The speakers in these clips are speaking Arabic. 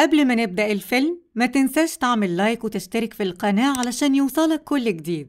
قبل ما نبدأ الفيلم ما تنساش تعمل لايك وتشترك في القناة علشان يوصلك كل جديد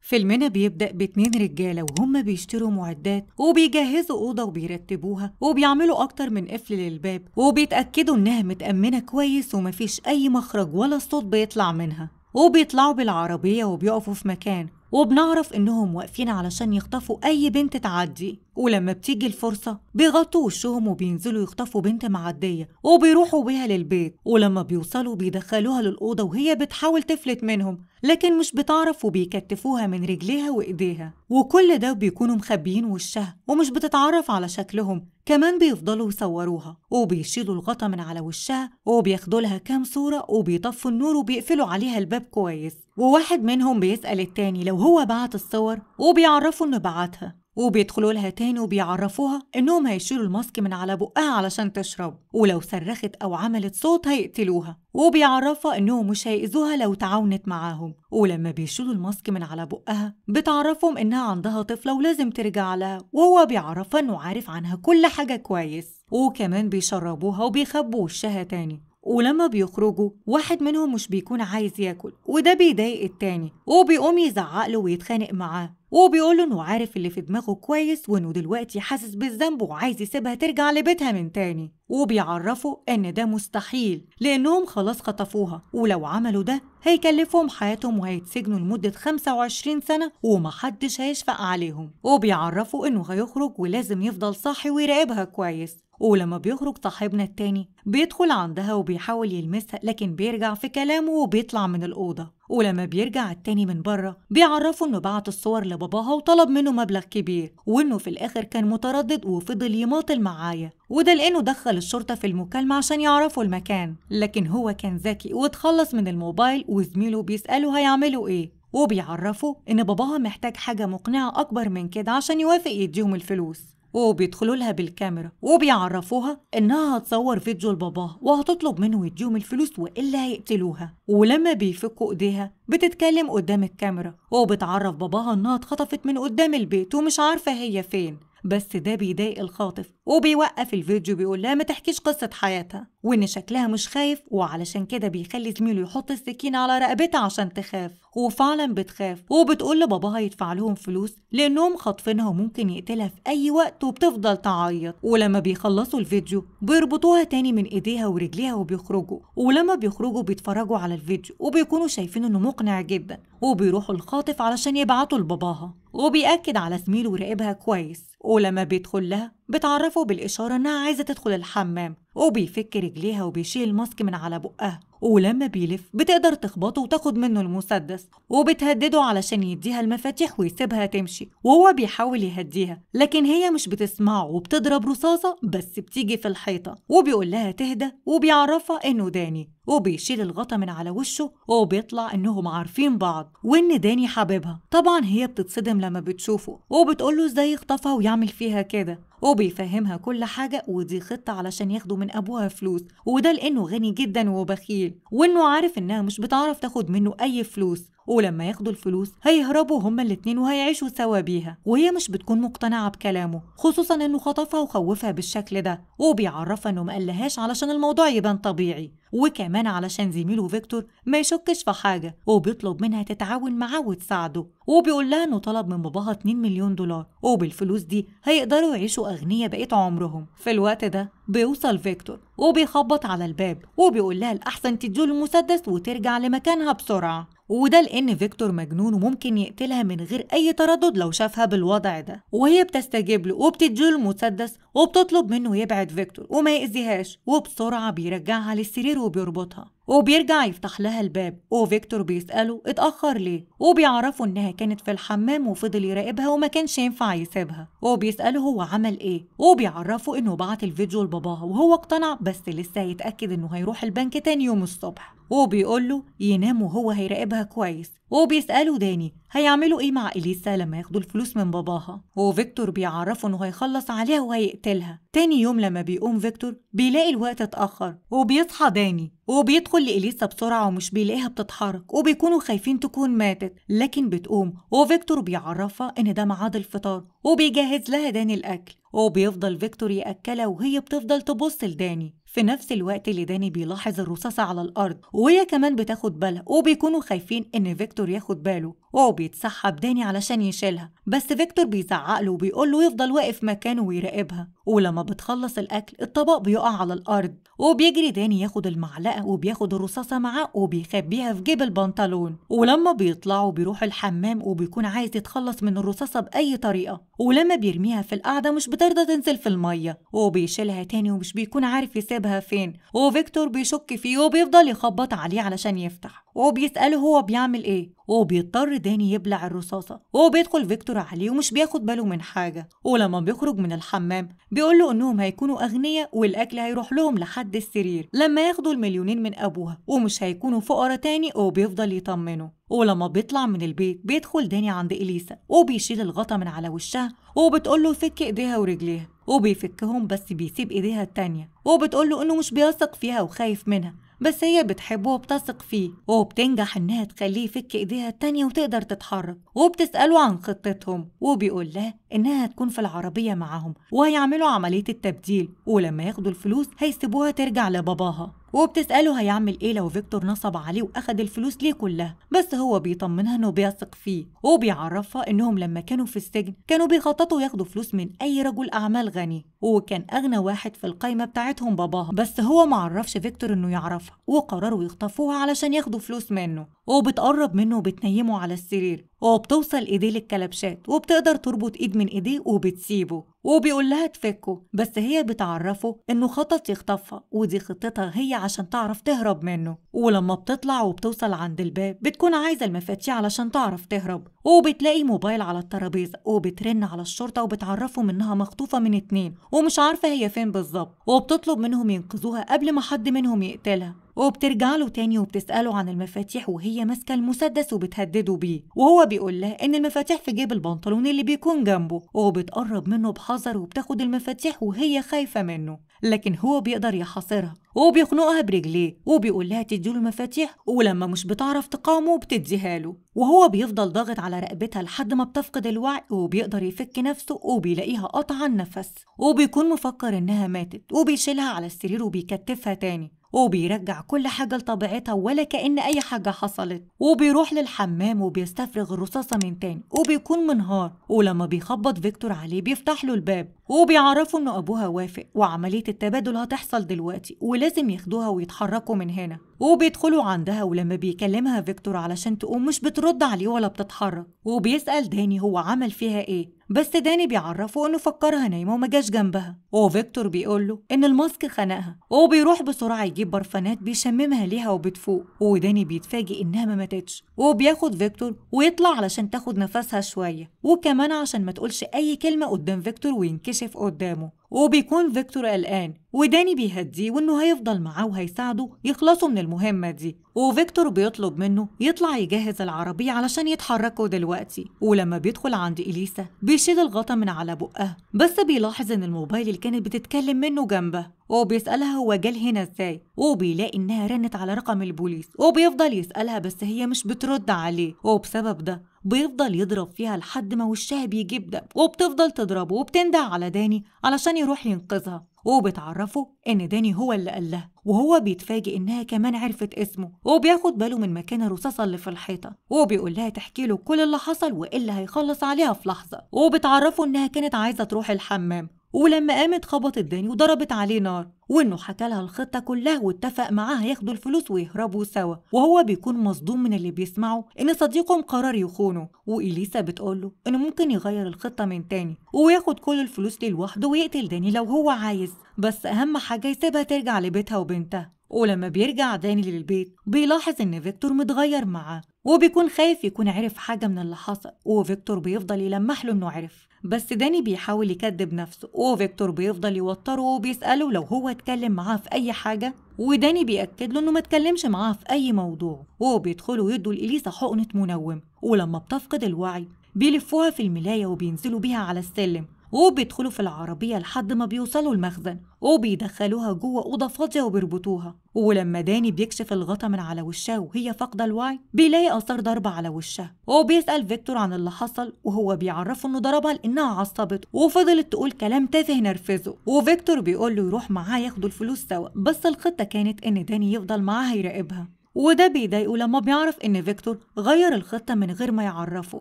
فيلمنا بيبدأ باتنين رجالة وهم بيشتروا معدات وبيجهزوا أوضة وبيرتبوها وبيعملوا أكتر من قفل للباب وبيتأكدوا إنها متأمنة كويس ومفيش أي مخرج ولا صوت بيطلع منها وبيطلعوا بالعربية وبيقفوا في مكان وبنعرف إنهم واقفين علشان يخطفوا أي بنت تعدي ولما بتيجي الفرصة بيغطوا وشهم وبينزلوا يخطفوا بنت معدية وبيروحوا بيها للبيت ولما بيوصلوا بيدخلوها للأوضة وهي بتحاول تفلت منهم لكن مش بتعرف وبيكتفوها من رجليها وإيديها وكل ده بيكونوا مخبيين وشها ومش بتتعرف على شكلهم كمان بيفضلوا يصوروها وبيشيلوا الغطا من على وشها وبياخدوا لها كام صورة وبيطفوا النور وبيقفلوا عليها الباب كويس وواحد منهم بيسأل التاني لو هو بعت الصور وبيعرفوا إنه بعتها وبيدخلوا لها تاني وبيعرفوها إنهم هيشيلوا الماسك من على بقها علشان تشرب ولو صرخت أو عملت صوت هيقتلوها وبيعرفها إنهم مش هيأذوها لو تعاونت معاهم ولما بيشيلوا الماسك من على بقها بتعرفهم إنها عندها طفلة ولازم ترجع لها وهو بيعرفها إنه عارف عنها كل حاجة كويس وكمان بيشربوها وبيخبوا وشها تاني ولما بيخرجوا واحد منهم مش بيكون عايز ياكل وده بيضايق التاني وبيقوم يزعق له ويتخانق معاه وبيقول له انه عارف اللي في دماغه كويس وانه دلوقتي حاسس بالذنب وعايز يسيبها ترجع لبيتها من تاني وبيعرفوا إن ده مستحيل لأنهم خلاص خطفوها ولو عملوا ده هيكلفهم حياتهم وهيتسجنوا لمدة 25 سنة ومحدش هيشفق عليهم وبيعرفوا إنه هيخرج ولازم يفضل صاحي ويراقبها كويس ولما بيخرج صاحبنا التاني بيدخل عندها وبيحاول يلمسها لكن بيرجع في كلامه وبيطلع من الأوضة ولما بيرجع التاني من بره بيعرفوا انه بعت الصور لباباها وطلب منه مبلغ كبير وانه في الاخر كان متردد وفضل يماطل معايا وده لأنه دخل الشرطة في المكالمة عشان يعرفوا المكان لكن هو كان ذكي واتخلص من الموبايل وزميله بيسأله هيعملوا إيه وبيعرفوا إن باباها محتاج حاجة مقنعة أكبر من كده عشان يوافق يديهم الفلوس وبيدخلوا لها بالكاميرا وبيعرفوها انها هتصور فيديو لباباها وهتطلب منه يديهم الفلوس والا هيقتلوها ولما بيفكوا ايديها بتتكلم قدام الكاميرا وبتعرف باباها انها اتخطفت من قدام البيت ومش عارفه هي فين بس ده بيضايق الخاطف وبيوقف الفيديو بيقول لها ما تحكيش قصة حياتها وإن شكلها مش خايف وعلشان كده بيخلي زميله يحط السكين على رقبتها عشان تخاف وفعلا بتخاف وبتقول لباباها يدفع لهم فلوس لأنهم خاطفينها وممكن يقتلها في أي وقت وبتفضل تعيط ولما بيخلصوا الفيديو بيربطوها تاني من إيديها ورجليها وبيخرجوا ولما بيخرجوا بيتفرجوا على الفيديو وبيكونوا شايفين إنه مقنع جدا وبيروحوا الخاطف علشان يبعتوا لباباها وبيأكد على زميله وراقبها كويس ولما بيدخل لها بتعرفه بالإشارة إنها عايزة تدخل الحمام وبيفك رجليها وبيشيل الماسك من على بقها ولما بيلف بتقدر تخبطه وتاخد منه المسدس وبتهدده علشان يديها المفاتيح ويسيبها تمشي وهو بيحاول يهديها لكن هي مش بتسمعه وبتضرب رصاصة بس بتيجي في الحيطة وبيقول لها تهدى وبيعرفها إنه داني وبيشيل الغطا من على وشه وبيطلع إنهم عارفين بعض وإن داني حبيبها طبعا هي بتتصدم لما بتشوفه وبتقوله إزاي يخطفها ويعمل فيها كده وبيفهمها كل حاجة ودي خطة علشان ياخدوا من أبوها فلوس وده لأنه غني جدا وبخيل وإنه عارف إنها مش بتعرف تاخد منه أي فلوس ولما ياخدوا الفلوس هيهربوا هما الاتنين وهيعيشوا سوا بيها وهي مش بتكون مقتنعة بكلامه خصوصا انه خطفها وخوفها بالشكل ده وبيعرفها انه مقلهاش علشان الموضوع يبان طبيعي وكمان علشان زميله فيكتور ما يشكش في حاجة وبيطلب منها تتعاون معاه وتساعده وبيقول لها انه طلب من باباها 2 مليون دولار وبالفلوس دي هيقدروا يعيشوا اغنية بقيت عمرهم في الوقت ده بيوصل فيكتور وبيخبط على الباب وبيقول لها الاحسن تديله المسدس وترجع لمكانها بسرعة وده لأن فيكتور مجنون وممكن يقتلها من غير أي تردد لو شافها بالوضع ده وهي بتستجيب له وبتديله المسدس وبتطلب منه يبعد فيكتور وما يأذيهاش وبسرعة بيرجعها للسرير وبيربطها وبيرجع يفتح لها الباب وفيكتور بيسأله اتأخر ليه وبيعرفه إنها كانت في الحمام وفضل يراقبها وما كانش ينفع يسيبها وبيسأله هو عمل إيه وبيعرفه إنه بعت الفيديو لباباها وهو اقتنع بس لسه هيتأكد إنه هيروح البنك تاني يوم الصبح وبيقول له ينام وهو هيراقبها كويس وبيسأله داني هيعملوا ايه مع اليسا لما ياخدوا الفلوس من باباها وفيكتور بيعرفه انه هيخلص عليها وهيقتلها تاني يوم لما بيقوم فيكتور بيلاقي الوقت اتأخر وبيصحى داني وبيدخل لإليسا بسرعة ومش بيلاقيها بتتحرك وبيكونوا خايفين تكون ماتت لكن بتقوم وفيكتور بيعرفها إن ده ميعاد الفطار وبيجهز لها داني الأكل وبيفضل فيكتور يأكلها وهي بتفضل تبص لداني في نفس الوقت اللي داني بيلاحظ الرصاصة على الأرض وهي كمان بتاخد بالها وبيكونوا خايفين إن فيكتور ياخد باله وبيتسحب بيتسحب داني علشان يشيلها بس فيكتور بيزعق له وبيقول له يفضل واقف مكانه ويراقبها ولما بتخلص الاكل الطبق بيقع على الارض وبيجري داني ياخد المعلقه وبياخد الرصاصه معاه وبيخبيها في جيب البنطلون ولما بيطلعوا بيروح الحمام وبيكون عايز يتخلص من الرصاصه باي طريقه ولما بيرميها في القعده مش بترضى تنزل في الميه وبيشيلها تاني ومش بيكون عارف يسيبها فين وفيكتور بيشك فيه وبيفضل يخبط عليه علشان يفتح وبيسأله هو بيعمل ايه وبيضطر داني يبلع الرصاصة وبيدخل فيكتور عليه ومش بياخد باله من حاجة ولما بيخرج من الحمام بيقوله انهم هيكونوا اغنية والاكل هيروح لهم لحد السرير لما ياخدوا المليونين من ابوها ومش هيكونوا فقراء تاني وبيفضل يطمنه ولما بيطلع من البيت بيدخل داني عند اليسا وبيشيل الغطا من على وشها وبتقوله فك ايديها ورجليها وبيفكهم بس بيسيب ايديها التانية وبتقوله انه مش بيثق فيها وخايف منها بس هي بتحبه وبتثق فيه وبتنجح إنها تخليه يفك إيديها التانية وتقدر تتحرك وبتسأله عن خطتهم وبيقول لها إنها هتكون في العربية معاهم وهيعملوا عملية التبديل ولما ياخدوا الفلوس هيسيبوها ترجع لباباها وبتسأله هيعمل إيه لو فيكتور نصب عليه وأخد الفلوس ليه كلها بس هو بيطمنها إنه بيثق فيه وبيعرفها إنهم لما كانوا في السجن كانوا بيخططوا ياخدوا فلوس من أي رجل أعمال غني وكان أغنى واحد في القايمة بتاعتهم باباها بس هو معرفش فيكتور إنه يعرفها وقرروا يخطفوها علشان ياخدوا فلوس منه وبتقرب منه وبتنيمه على السرير وبتوصل ايديه للكلبشات وبتقدر تربط ايد من ايديه وبتسيبه وبيقول لها تفكه بس هي بتعرفه انه خطط يخطفها ودي خطتها هي عشان تعرف تهرب منه ولما بتطلع وبتوصل عند الباب بتكون عايزه المفاتيح علشان تعرف تهرب وبتلاقي موبايل على الترابيزه وبترن على الشرطه وبتعرفهم انها مخطوفه من اتنين ومش عارفه هي فين بالظبط وبتطلب منهم ينقذوها قبل ما حد منهم يقتلها وبترجع له تاني وبتسأله عن المفاتيح وهي ماسكة المسدس وبتهدده بيه وهو بيقول لها إن المفاتيح في جيب البنطلون اللي بيكون جنبه وبتقرب منه بحذر وبتاخد المفاتيح وهي خايفة منه لكن هو بيقدر يحاصرها وبيخنقها برجليه وبيقول لها تديله المفاتيح ولما مش بتعرف تقاومه بتديها له وهو بيفضل ضاغط على رقبتها لحد ما بتفقد الوعي وبيقدر يفك نفسه وبيلاقيها قطع النفس وبيكون مفكر انها ماتت وبيشيلها على السرير وبيكتفها تاني وبيرجع كل حاجة لطبيعتها ولا كأن أي حاجة حصلت وبيروح للحمام وبيستفرغ الرصاصة من تاني وبيكون منهار ولما بيخبط فيكتور عليه بيفتح له الباب وبيعرفوا إن أبوها وافق وعملية التبادل هتحصل دلوقتي ولازم ياخدوها ويتحركوا من هنا وبيدخلوا عندها ولما بيكلمها فيكتور علشان تقوم مش بترد عليه ولا بتتحرك وبيسأل داني هو عمل فيها إيه بس داني بيعرفه انه فكرها نايمه وما جاش جنبها وفيكتور بيقول له ان الماسك خنقها وبيروح بسرعه يجيب برفانات بيشممها ليها وبتفوق وداني بيتفاجئ انها ما ماتتش وبياخد فيكتور ويطلع علشان تاخد نفسها شويه وكمان عشان ما تقولش اي كلمه قدام فيكتور وينكشف بيتكشف قدامه وبيكون فيكتور قلقان وداني بيهديه وانه هيفضل معاه وهيساعده يخلصوا من المهمه دي وفيكتور بيطلب منه يطلع يجهز العربيه علشان يتحركوا دلوقتي ولما بيدخل عند اليسا بيشيل الغطا من على بقها بس بيلاحظ ان الموبايل اللي كانت بتتكلم منه جنبه وبيسألها هو جال هنا ازاي وبيلاقي انها رنت على رقم البوليس وبيفضل يسألها بس هي مش بترد عليه وبسبب ده بيفضل يضرب فيها لحد ما وشها بيجيب دم وبتفضل تضربه وبتندع على داني علشان يروح ينقذها وبتعرفه إن داني هو اللي قال لها وهو بيتفاجئ إنها كمان عرفت اسمه وبياخد باله من مكان الرصاصة اللي في الحيطة وبيقول لها تحكي له كل اللي حصل وإلا هيخلص عليها في لحظة وبتعرفه إنها كانت عايزة تروح الحمام ولما قامت خبطت داني وضربت عليه نار وانه حكى لها الخطه كلها واتفق معاها ياخدوا الفلوس ويهربوا سوا وهو بيكون مصدوم من اللي بيسمعه ان صديقهم قرر يخونه واليسا بتقول له انه ممكن يغير الخطه من تاني وياخد كل الفلوس ليه لوحده ويقتل داني لو هو عايز بس اهم حاجه يسيبها ترجع لبيتها وبنتها ولما بيرجع داني للبيت بيلاحظ ان فيكتور متغير معاه وبيكون خايف يكون عرف حاجه من اللي حصل وفيكتور بيفضل يلمح له انه عرف بس داني بيحاول يكذب نفسه وفيكتور بيفضل يوتره وبيسأله لو هو اتكلم معاه في أي حاجة وداني بيأكد له إنه ما اتكلمش معاه في أي موضوع وبيدخلوا يدوا لإليسا حقنة منوم ولما بتفقد الوعي بيلفوها في الملاية وبينزلوا بيها على السلم وبيدخلوا في العربية لحد ما بيوصلوا المخزن وبيدخلوها جوه أوضة فاضية وبيربطوها ولما داني بيكشف الغطا من على وشها وهي فاقدة الوعي بيلاقي آثار ضربة على وشها وبيسأل فيكتور عن اللي حصل وهو بيعرفه إنه ضربها لأنها عصبته وفضلت تقول كلام تافه نرفزه وفيكتور بيقول له يروح معاه ياخدوا الفلوس سوا بس الخطة كانت إن داني يفضل معاها يراقبها وده بيضايقه لما بيعرف إن فيكتور غير الخطة من غير ما يعرفه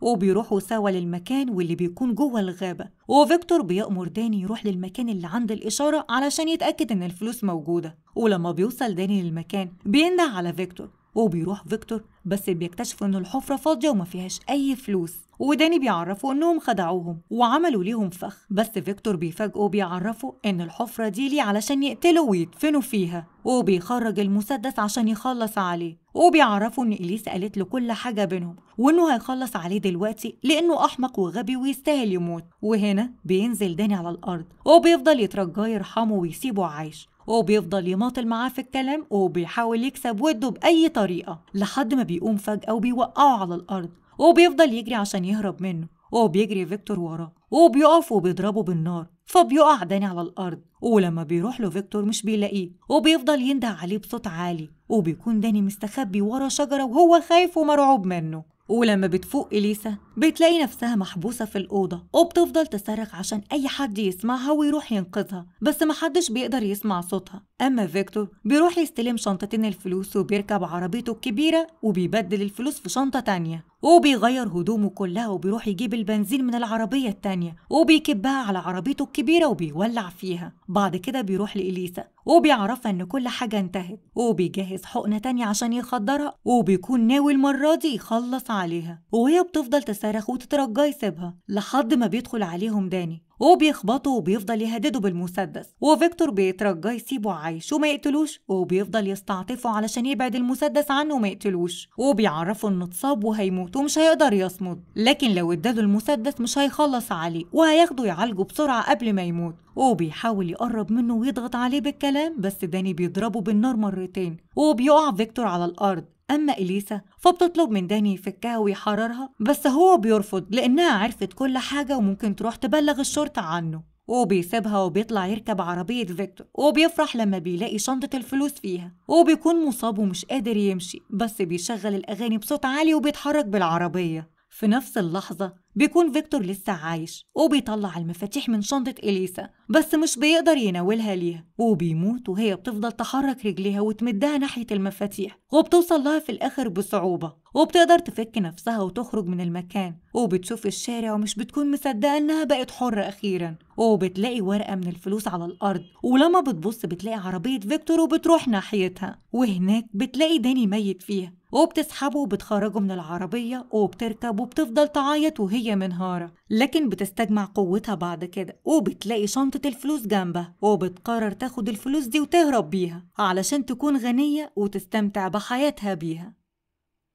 وبيروحوا سوا للمكان واللي بيكون جوه الغابة وفيكتور بيأمر داني يروح للمكان اللي عند الإشارة علشان يتأكد إن الفلوس موجودة ولما بيوصل داني للمكان بينده على فيكتور وبيروح فيكتور بس بيكتشفوا ان الحفره فاضيه وما فيهاش اي فلوس وداني بيعرفوا انهم خدعوهم وعملوا ليهم فخ بس فيكتور بيفاجئوا بيعرفوا ان الحفره دي ليه علشان يقتلوا ويدفنوا فيها وبيخرج المسدس عشان يخلص عليه وبيعرفوا ان اليس قالت له كل حاجه بينهم وانه هيخلص عليه دلوقتي لانه احمق وغبي ويستاهل يموت وهنا بينزل داني على الارض وبيفضل يترجاه يرحمه ويسيبه عايش وبيفضل يماطل معاه في الكلام وبيحاول يكسب وده بأي طريقة لحد ما بيقوم فجأة وبيوقعه على الأرض وبيفضل يجري عشان يهرب منه وبيجري فيكتور وراه وبيقف وبيضربه بالنار فبيقع داني على الأرض ولما بيروح له فيكتور مش بيلاقيه وبيفضل ينده عليه بصوت عالي وبيكون داني مستخبي ورا شجرة وهو خايف ومرعوب منه ولما بتفوق إليسا بتلاقي نفسها محبوسة في الأوضة وبتفضل تصرخ عشان أي حد يسمعها ويروح ينقذها بس محدش بيقدر يسمع صوتها أما فيكتور بيروح يستلم شنطتين الفلوس وبيركب عربيته الكبيرة وبيبدل الفلوس في شنطة تانية وبيغير هدومه كلها وبيروح يجيب البنزين من العربية التانية وبيكبها على عربيته الكبيرة وبيولع فيها بعد كده بيروح لإليسا وبيعرفها إن كل حاجة انتهت وبيجهز حقنة تانية عشان يخدرها وبيكون ناوي المرة دي يخلص عليها وهي بتفضل تصرخ وتترجى يسيبها لحد ما بيدخل عليهم داني وبيخبطه وبيفضل يهدده بالمسدس وفيكتور بيترجى يسيبه عايش وما يقتلوش وبيفضل يستعطفه علشان يبعد المسدس عنه وما يقتلوش وبيعرفه انه اتصاب وهيموت ومش هيقدر يصمد لكن لو اداله المسدس مش هيخلص عليه وهياخده يعالجه بسرعه قبل ما يموت وبيحاول يقرب منه ويضغط عليه بالكلام بس داني بيضربه بالنار مرتين وبيقع فيكتور على الارض أما إليسا فبتطلب من داني يفكها ويحررها بس هو بيرفض لأنها عرفت كل حاجة وممكن تروح تبلغ الشرطة عنه وبيسيبها وبيطلع يركب عربية فيكتور وبيفرح لما بيلاقي شنطة الفلوس فيها وبيكون مصاب ومش قادر يمشي بس بيشغل الأغاني بصوت عالي وبيتحرك بالعربية في نفس اللحظة بيكون فيكتور لسه عايش وبيطلع المفاتيح من شنطة إليسا بس مش بيقدر يناولها ليها وبيموت وهي بتفضل تحرك رجليها وتمدها ناحية المفاتيح وبتوصل لها في الآخر بصعوبة وبتقدر تفك نفسها وتخرج من المكان وبتشوف الشارع ومش بتكون مصدقة إنها بقت حرة أخيرا وبتلاقي ورقة من الفلوس على الأرض ولما بتبص بتلاقي عربية فيكتور وبتروح ناحيتها وهناك بتلاقي داني ميت فيها وبتسحبه وبتخرجه من العربية وبتركب وبتفضل تعيط وهي منهارة لكن بتستجمع قوتها بعد كده وبتلاقي شنطة الفلوس جنبها وبتقرر تاخد الفلوس دي وتهرب بيها علشان تكون غنية وتستمتع بحياتها بيها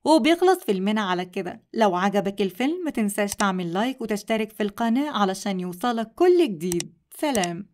وبيخلص فيلمنا على كده لو عجبك الفيلم متنساش تعمل لايك وتشترك في القناة علشان يوصلك كل جديد سلام